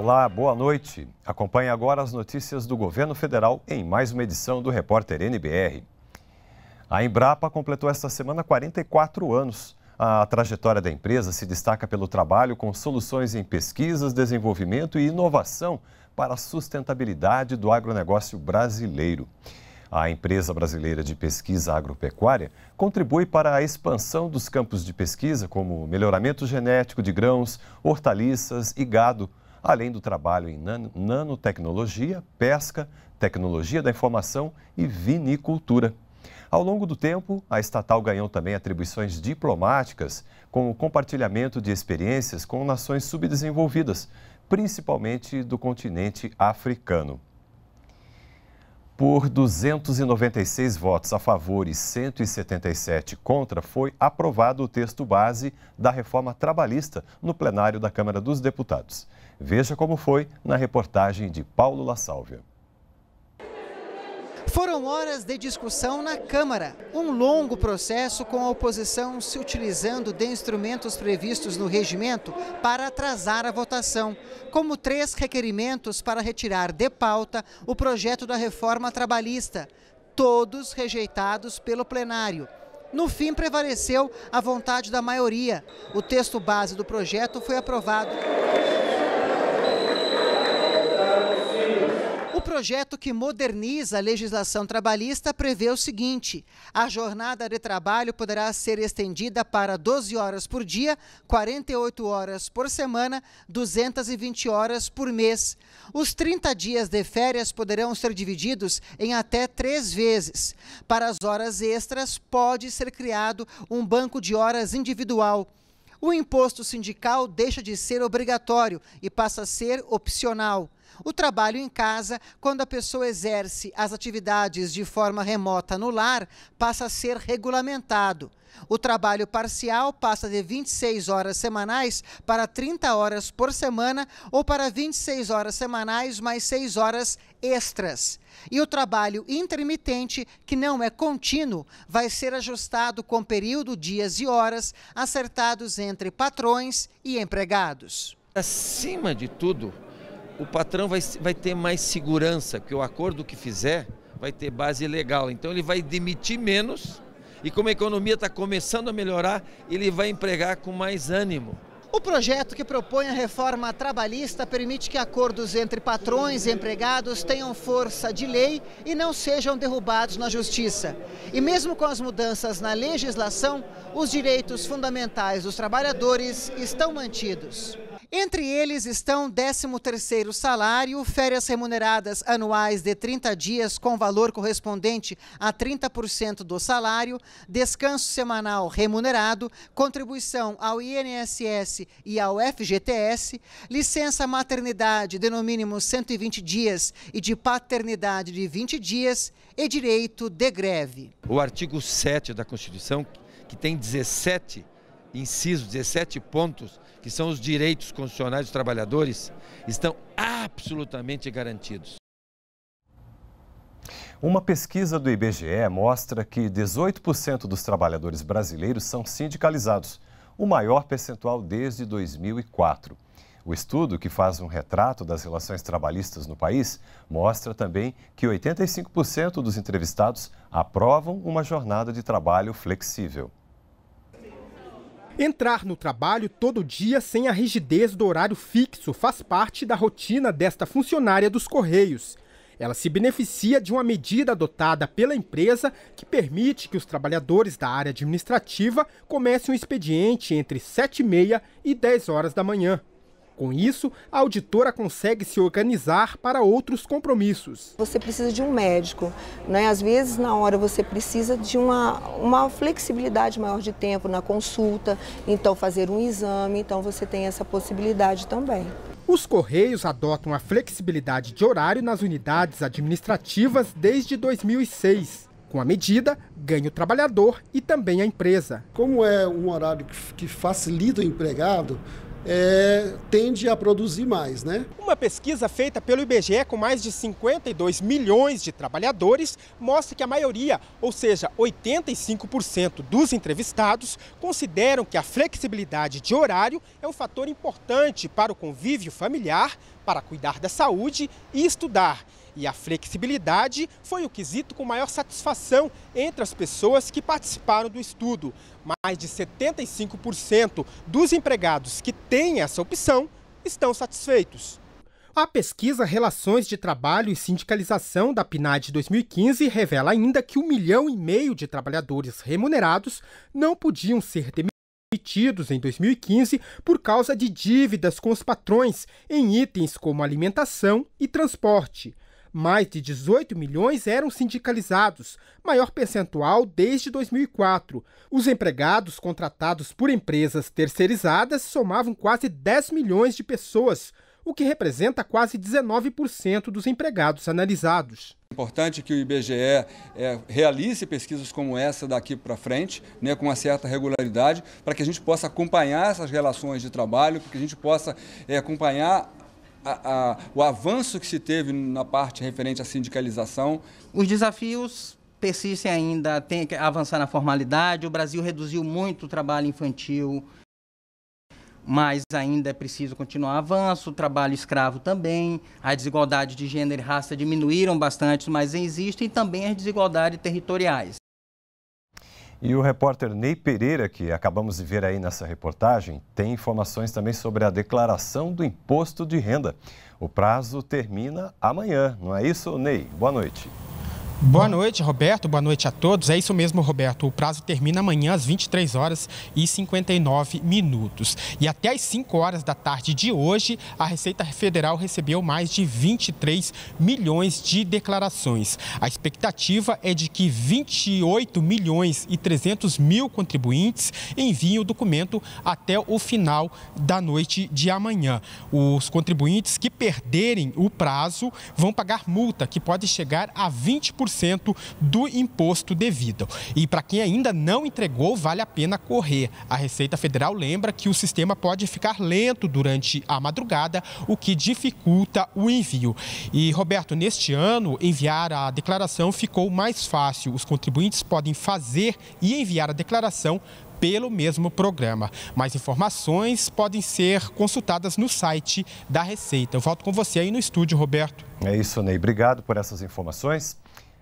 Olá, boa noite. Acompanhe agora as notícias do governo federal em mais uma edição do Repórter NBR. A Embrapa completou esta semana 44 anos. A trajetória da empresa se destaca pelo trabalho com soluções em pesquisas, desenvolvimento e inovação para a sustentabilidade do agronegócio brasileiro. A empresa brasileira de pesquisa agropecuária contribui para a expansão dos campos de pesquisa, como melhoramento genético de grãos, hortaliças e gado além do trabalho em nanotecnologia, pesca, tecnologia da informação e vinicultura. Ao longo do tempo, a estatal ganhou também atribuições diplomáticas, com o compartilhamento de experiências com nações subdesenvolvidas, principalmente do continente africano. Por 296 votos a favor e 177 contra, foi aprovado o texto base da reforma trabalhista no plenário da Câmara dos Deputados. Veja como foi na reportagem de Paulo La Sálvia. Foram horas de discussão na Câmara, um longo processo com a oposição se utilizando de instrumentos previstos no regimento para atrasar a votação, como três requerimentos para retirar de pauta o projeto da reforma trabalhista, todos rejeitados pelo plenário. No fim, prevaleceu a vontade da maioria. O texto base do projeto foi aprovado. projeto que moderniza a legislação trabalhista prevê o seguinte: a jornada de trabalho poderá ser estendida para 12 horas por dia, 48 horas por semana, 220 horas por mês. Os 30 dias de férias poderão ser divididos em até três vezes. Para as horas extras, pode ser criado um banco de horas individual. O imposto sindical deixa de ser obrigatório e passa a ser opcional. O trabalho em casa, quando a pessoa exerce as atividades de forma remota no lar, passa a ser regulamentado. O trabalho parcial passa de 26 horas semanais para 30 horas por semana ou para 26 horas semanais mais 6 horas extras. E o trabalho intermitente, que não é contínuo, vai ser ajustado com período, dias e horas acertados entre patrões e empregados. Acima de tudo, o patrão vai, vai ter mais segurança, porque o acordo que fizer vai ter base legal. Então ele vai demitir menos e como a economia está começando a melhorar, ele vai empregar com mais ânimo. O projeto que propõe a reforma trabalhista permite que acordos entre patrões e empregados tenham força de lei e não sejam derrubados na justiça. E mesmo com as mudanças na legislação, os direitos fundamentais dos trabalhadores estão mantidos. Entre eles estão 13º salário, férias remuneradas anuais de 30 dias com valor correspondente a 30% do salário, descanso semanal remunerado, contribuição ao INSS e ao FGTS, licença maternidade de no mínimo 120 dias e de paternidade de 20 dias e direito de greve. O artigo 7 da Constituição, que tem 17 incisos, 17 pontos, que são os direitos constitucionais dos trabalhadores, estão absolutamente garantidos. Uma pesquisa do IBGE mostra que 18% dos trabalhadores brasileiros são sindicalizados, o maior percentual desde 2004. O estudo, que faz um retrato das relações trabalhistas no país, mostra também que 85% dos entrevistados aprovam uma jornada de trabalho flexível. Entrar no trabalho todo dia sem a rigidez do horário fixo faz parte da rotina desta funcionária dos Correios. Ela se beneficia de uma medida adotada pela empresa que permite que os trabalhadores da área administrativa comecem o expediente entre 7h30 e 10 horas da manhã. Com isso, a auditora consegue se organizar para outros compromissos. Você precisa de um médico, né? às vezes na hora você precisa de uma, uma flexibilidade maior de tempo na consulta, então fazer um exame, então você tem essa possibilidade também. Os Correios adotam a flexibilidade de horário nas unidades administrativas desde 2006. Com a medida, ganha o trabalhador e também a empresa. Como é um horário que facilita o empregado, é, tende a produzir mais. Né? Uma pesquisa feita pelo IBGE com mais de 52 milhões de trabalhadores mostra que a maioria, ou seja, 85% dos entrevistados, consideram que a flexibilidade de horário é um fator importante para o convívio familiar, para cuidar da saúde e estudar. E a flexibilidade foi o quesito com maior satisfação entre as pessoas que participaram do estudo. Mais de 75% dos empregados que têm essa opção estão satisfeitos. A pesquisa Relações de Trabalho e Sindicalização da PNAD 2015 revela ainda que um milhão e meio de trabalhadores remunerados não podiam ser demitidos em 2015 por causa de dívidas com os patrões em itens como alimentação e transporte. Mais de 18 milhões eram sindicalizados, maior percentual desde 2004. Os empregados contratados por empresas terceirizadas somavam quase 10 milhões de pessoas, o que representa quase 19% dos empregados analisados. É importante que o IBGE é, realize pesquisas como essa daqui para frente, né, com uma certa regularidade, para que a gente possa acompanhar essas relações de trabalho, para que a gente possa é, acompanhar a, a, o avanço que se teve na parte referente à sindicalização. Os desafios persistem ainda, tem que avançar na formalidade. O Brasil reduziu muito o trabalho infantil, mas ainda é preciso continuar o avanço. O trabalho escravo também. A desigualdade de gênero e raça diminuíram bastante, mas existem também as desigualdades territoriais. E o repórter Ney Pereira, que acabamos de ver aí nessa reportagem, tem informações também sobre a declaração do imposto de renda. O prazo termina amanhã, não é isso, Ney? Boa noite. Boa noite, Roberto. Boa noite a todos. É isso mesmo, Roberto. O prazo termina amanhã às 23 horas e 59 minutos. E até às 5 horas da tarde de hoje, a Receita Federal recebeu mais de 23 milhões de declarações. A expectativa é de que 28 milhões e 300 mil contribuintes enviem o documento até o final da noite de amanhã. Os contribuintes que perderem o prazo vão pagar multa, que pode chegar a 20% do imposto devido. E para quem ainda não entregou, vale a pena correr. A Receita Federal lembra que o sistema pode ficar lento durante a madrugada, o que dificulta o envio. E, Roberto, neste ano, enviar a declaração ficou mais fácil. Os contribuintes podem fazer e enviar a declaração pelo mesmo programa. Mais informações podem ser consultadas no site da Receita. Eu volto com você aí no estúdio, Roberto. É isso, Ney. Obrigado por essas informações.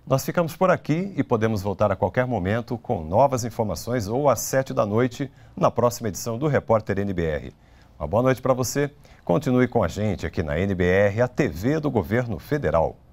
Nós ficamos por aqui e podemos voltar a qualquer momento com novas informações ou às sete da noite na próxima edição do Repórter NBR. Uma boa noite para você. Continue com a gente aqui na NBR, a TV do Governo Federal.